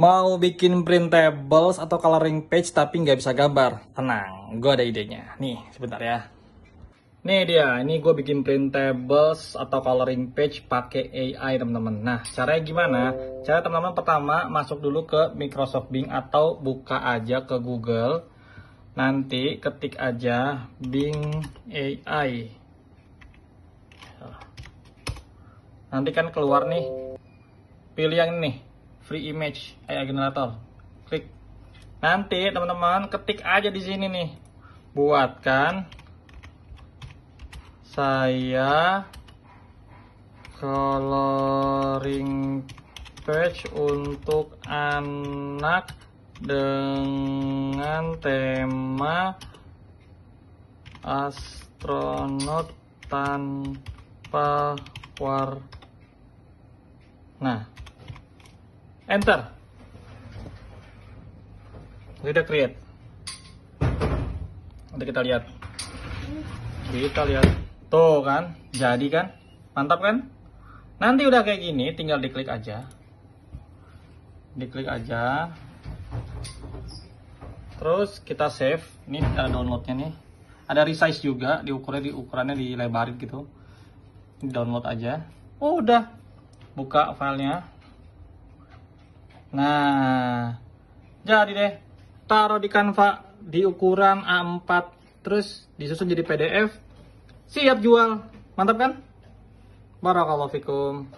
Mau bikin printables atau coloring page tapi nggak bisa gambar? Tenang, gue ada idenya. Nih, sebentar ya. Nih dia, ini gue bikin printables atau coloring page pakai AI teman-teman. Nah, caranya gimana? Cara teman-teman pertama masuk dulu ke Microsoft Bing atau buka aja ke Google. Nanti ketik aja Bing AI. Nanti kan keluar nih. Pilih yang ini free image AI generator. Klik. Nanti teman-teman ketik aja di sini nih. Buatkan saya coloring page untuk anak dengan tema astronot tanpa war. Nah enter kita create nanti kita lihat kita lihat tuh kan jadi kan mantap kan nanti udah kayak gini tinggal diklik aja diklik aja terus kita save ini ada downloadnya nih ada resize juga diukurnya di ukurannya dilebarin gitu download aja oh udah buka filenya Nah, jadi deh. Taruh di Canva di ukuran A4, terus disusun jadi PDF. Siap jual. Mantap kan? Barakallahu fikum.